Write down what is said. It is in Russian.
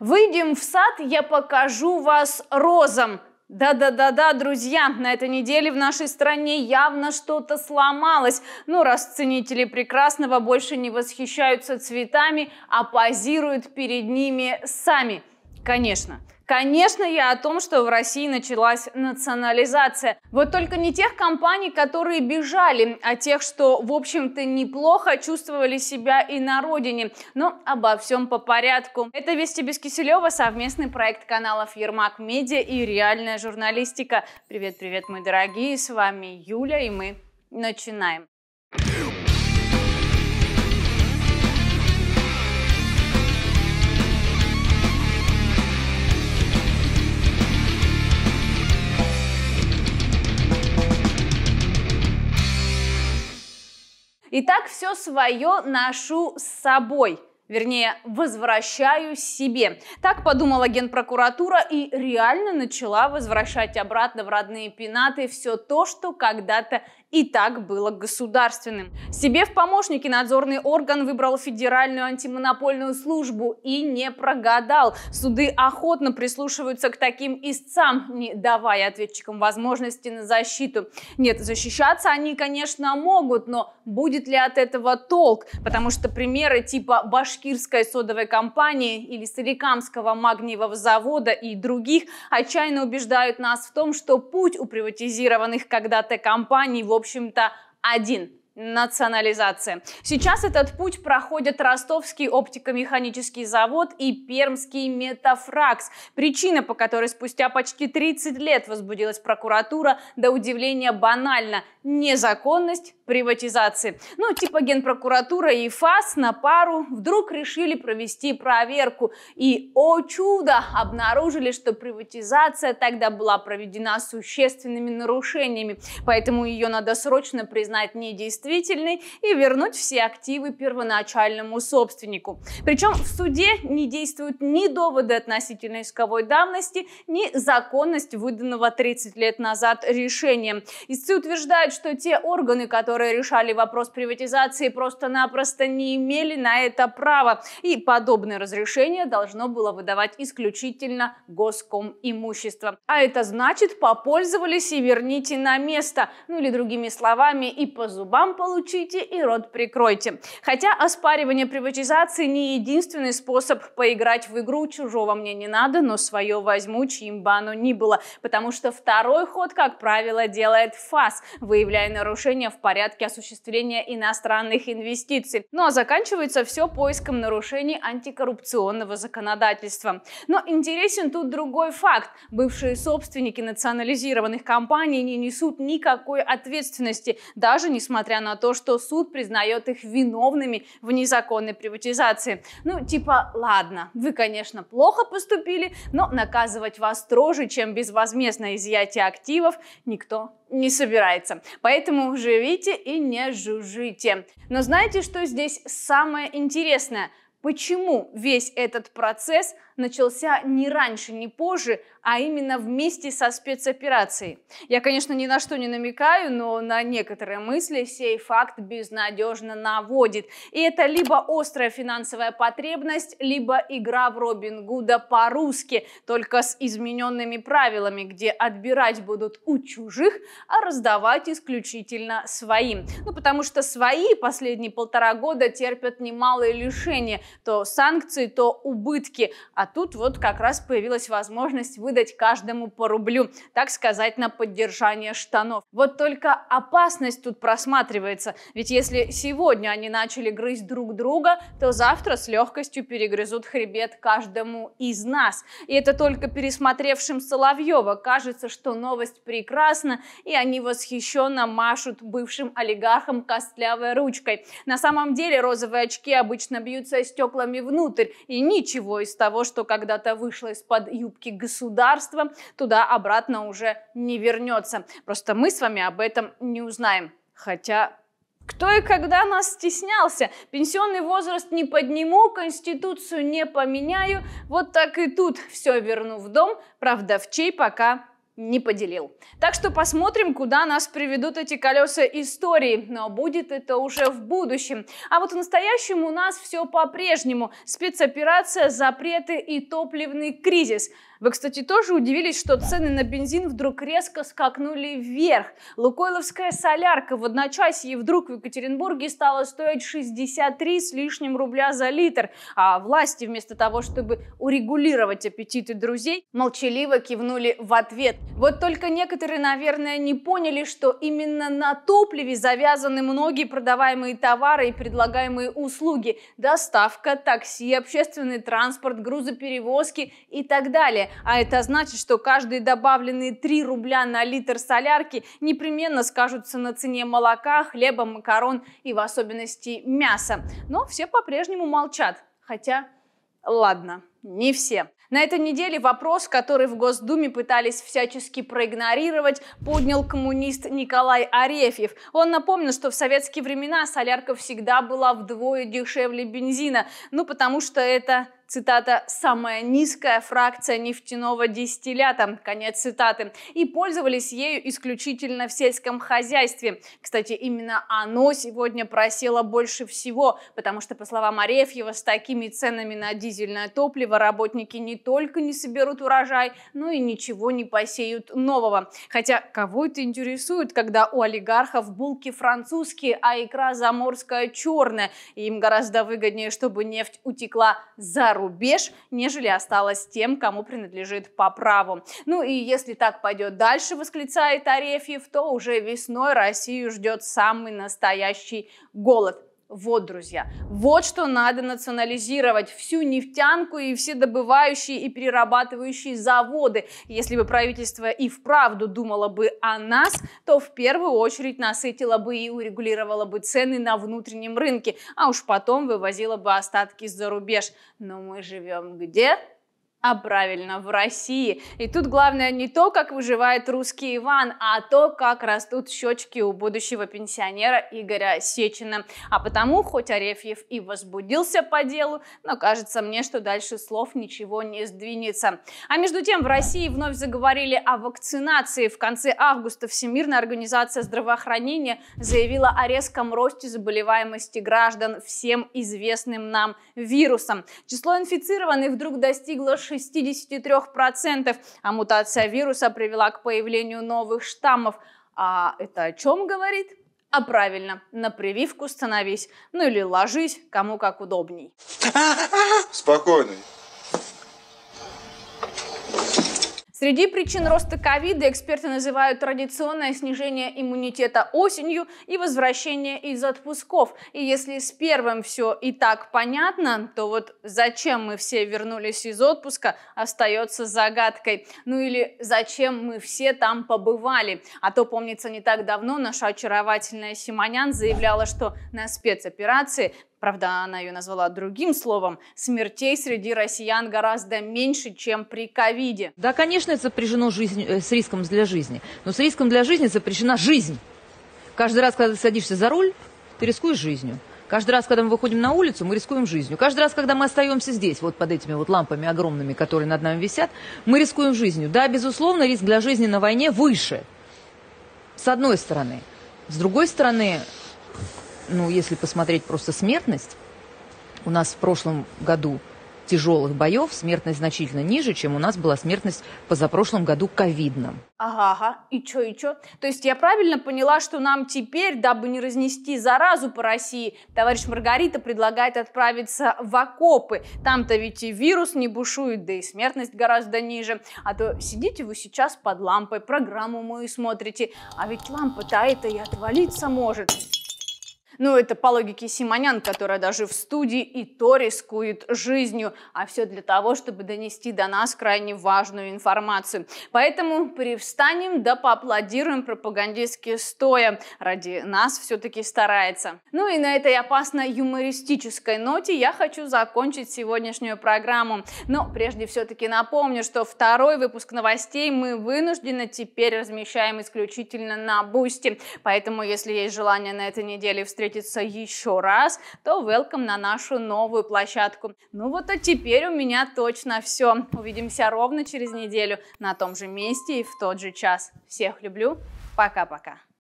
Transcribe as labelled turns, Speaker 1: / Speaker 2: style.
Speaker 1: Выйдем в сад, я покажу вас розам. Да-да-да-да, друзья, на этой неделе в нашей стране явно что-то сломалось. Ну, раз ценители прекрасного больше не восхищаются цветами, а позируют перед ними сами. Конечно. Конечно, я о том, что в России началась национализация. Вот только не тех компаний, которые бежали, а тех, что, в общем-то, неплохо чувствовали себя и на родине. Но обо всем по порядку. Это «Вести без Киселева», совместный проект каналов Ермак Медиа и Реальная журналистика. Привет-привет, мои дорогие, с вами Юля, и мы начинаем. И так все свое ношу с собой. Вернее, возвращаю себе. Так подумала генпрокуратура и реально начала возвращать обратно в родные пенаты все то, что когда-то и так было государственным. Себе в помощники надзорный орган выбрал Федеральную антимонопольную службу и не прогадал. Суды охотно прислушиваются к таким истцам, не давая ответчикам возможности на защиту. Нет, защищаться они, конечно, могут, но будет ли от этого толк? Потому что примеры типа башкирской содовой компании или Соликамского магниевого завода и других отчаянно убеждают нас в том, что путь у приватизированных когда-то компаний в общем общем-то, один национализации. Сейчас этот путь проходят Ростовский оптико-механический завод и Пермский метафракс. Причина, по которой спустя почти 30 лет возбудилась прокуратура, до удивления банально – незаконность приватизации. Ну, типа Генпрокуратура и ФАС на пару вдруг решили провести проверку. И, о чудо, обнаружили, что приватизация тогда была проведена существенными нарушениями, поэтому ее надо срочно признать недействительной чувствительной и вернуть все активы первоначальному собственнику. Причем в суде не действуют ни доводы относительно исковой давности, ни законность выданного 30 лет назад решения. Истцы утверждают, что те органы, которые решали вопрос приватизации, просто-напросто не имели на это права, и подобное разрешение должно было выдавать исключительно госком имущество. А это значит, попользовались и верните на место, ну или другими словами, и по зубам получите и рот прикройте. Хотя оспаривание приватизации не единственный способ поиграть в игру «чужого мне не надо, но свое возьму, чьим бы оно ни было», потому что второй ход, как правило, делает ФАС, выявляя нарушения в порядке осуществления иностранных инвестиций. Ну а заканчивается все поиском нарушений антикоррупционного законодательства. Но интересен тут другой факт. Бывшие собственники национализированных компаний не несут никакой ответственности, даже несмотря на то, что суд признает их виновными в незаконной приватизации. Ну, типа, ладно, вы, конечно, плохо поступили, но наказывать вас строже, чем безвозмездное изъятие активов, никто не собирается. Поэтому живите и не жужжите. Но знаете, что здесь самое интересное? Почему весь этот процесс начался не раньше, не позже, а именно вместе со спецоперацией. Я, конечно, ни на что не намекаю, но на некоторые мысли сей факт безнадежно наводит. И это либо острая финансовая потребность, либо игра в Робин Гуда по-русски, только с измененными правилами, где отбирать будут у чужих, а раздавать исключительно своим. Ну, потому что свои последние полтора года терпят немалые лишения, то санкции, то убытки, а а тут вот как раз появилась возможность выдать каждому по рублю, так сказать, на поддержание штанов. Вот только опасность тут просматривается, ведь если сегодня они начали грызть друг друга, то завтра с легкостью перегрызут хребет каждому из нас. И это только пересмотревшим Соловьева кажется, что новость прекрасна, и они восхищенно машут бывшим олигархам костлявой ручкой. На самом деле розовые очки обычно бьются стеклами внутрь, и ничего из того, что что когда-то вышло из-под юбки государства, туда обратно уже не вернется. Просто мы с вами об этом не узнаем. Хотя кто и когда нас стеснялся? Пенсионный возраст не подниму, конституцию не поменяю. Вот так и тут все верну в дом, правда в чей пока не поделил. Так что посмотрим, куда нас приведут эти колеса истории, но будет это уже в будущем. А вот в настоящем у нас все по-прежнему. Спецоперация, запреты и топливный кризис. Вы, кстати, тоже удивились, что цены на бензин вдруг резко скакнули вверх. Лукойловская солярка в одночасье вдруг в Екатеринбурге стала стоить 63 с лишним рубля за литр, а власти вместо того, чтобы урегулировать аппетиты друзей, молчаливо кивнули в ответ. Вот только некоторые, наверное, не поняли, что именно на топливе завязаны многие продаваемые товары и предлагаемые услуги. Доставка, такси, общественный транспорт, грузоперевозки и так далее. А это значит, что каждые добавленные 3 рубля на литр солярки непременно скажутся на цене молока, хлеба, макарон и в особенности мяса. Но все по-прежнему молчат. Хотя, ладно, не все. На этой неделе вопрос, который в Госдуме пытались всячески проигнорировать, поднял коммунист Николай Арефьев. Он напомнил, что в советские времена солярка всегда была вдвое дешевле бензина, ну потому что это цитата, «самая низкая фракция нефтяного дистиллята», конец цитаты, и пользовались ею исключительно в сельском хозяйстве. Кстати, именно оно сегодня просело больше всего, потому что, по словам Арефьева, с такими ценами на дизельное топливо работники не только не соберут урожай, но и ничего не посеют нового. Хотя кого это интересует, когда у олигархов булки французские, а икра заморская черная, и им гораздо выгоднее, чтобы нефть утекла за руль рубеж, нежели осталось тем, кому принадлежит по праву. Ну и если так пойдет дальше, восклицает Арефьев, то уже весной Россию ждет самый настоящий голод. Вот, друзья, вот что надо национализировать. Всю нефтянку и все добывающие и перерабатывающие заводы. Если бы правительство и вправду думало бы о нас, то в первую очередь насытило бы и урегулировало бы цены на внутреннем рынке, а уж потом вывозило бы остатки за рубеж. Но мы живем где? а правильно, в России. И тут главное не то, как выживает русский Иван, а то, как растут щечки у будущего пенсионера Игоря Сечина. А потому, хоть Арефьев и возбудился по делу, но кажется мне, что дальше слов ничего не сдвинется. А между тем, в России вновь заговорили о вакцинации. В конце августа Всемирная организация здравоохранения заявила о резком росте заболеваемости граждан всем известным нам вирусом. Число инфицированных вдруг достигло 6 63%, а мутация вируса привела к появлению новых штаммов. А это о чем говорит? А правильно, на прививку становись. Ну или ложись, кому как удобней. Спокойно. Среди причин роста ковида эксперты называют традиционное снижение иммунитета осенью и возвращение из отпусков. И если с первым все и так понятно, то вот зачем мы все вернулись из отпуска остается загадкой. Ну или зачем мы все там побывали. А то, помнится, не так давно наша очаровательная Симонян заявляла, что на спецоперации Правда, она ее назвала другим словом. Смертей среди россиян гораздо меньше, чем при ковиде. Да, конечно, это запряжено жизнь, э, с риском для жизни. Но с риском для жизни запрещена жизнь. Каждый раз, когда ты садишься за руль, ты рискуешь жизнью. Каждый раз, когда мы выходим на улицу, мы рискуем жизнью. Каждый раз, когда мы остаемся здесь, вот под этими вот лампами огромными, которые над нами висят, мы рискуем жизнью. Да, безусловно, риск для жизни на войне выше. С одной стороны. С другой стороны, ну, если посмотреть просто смертность, у нас в прошлом году тяжелых боев смертность значительно ниже, чем у нас была смертность позапрошлом году ковидном. Ага, ага. И чё, и чё? То есть я правильно поняла, что нам теперь, дабы не разнести заразу по России, товарищ Маргарита предлагает отправиться в окопы. Там-то ведь и вирус не бушует, да и смертность гораздо ниже. А то сидите вы сейчас под лампой, программу мою смотрите, а ведь лампа-то а эта и отвалиться может. Ну, это по логике Симонян, которая даже в студии и то рискует жизнью, а все для того, чтобы донести до нас крайне важную информацию. Поэтому привстанем да поаплодируем пропагандистски стоя. Ради нас все-таки старается. Ну и на этой опасно-юмористической ноте я хочу закончить сегодняшнюю программу. Но прежде все-таки напомню, что второй выпуск новостей мы вынуждены теперь размещаем исключительно на Бусти. Поэтому, если есть желание на этой неделе встретиться встретиться еще раз, то welcome на нашу новую площадку. Ну вот а теперь у меня точно все. Увидимся ровно через неделю на том же месте и в тот же час. Всех люблю. Пока-пока.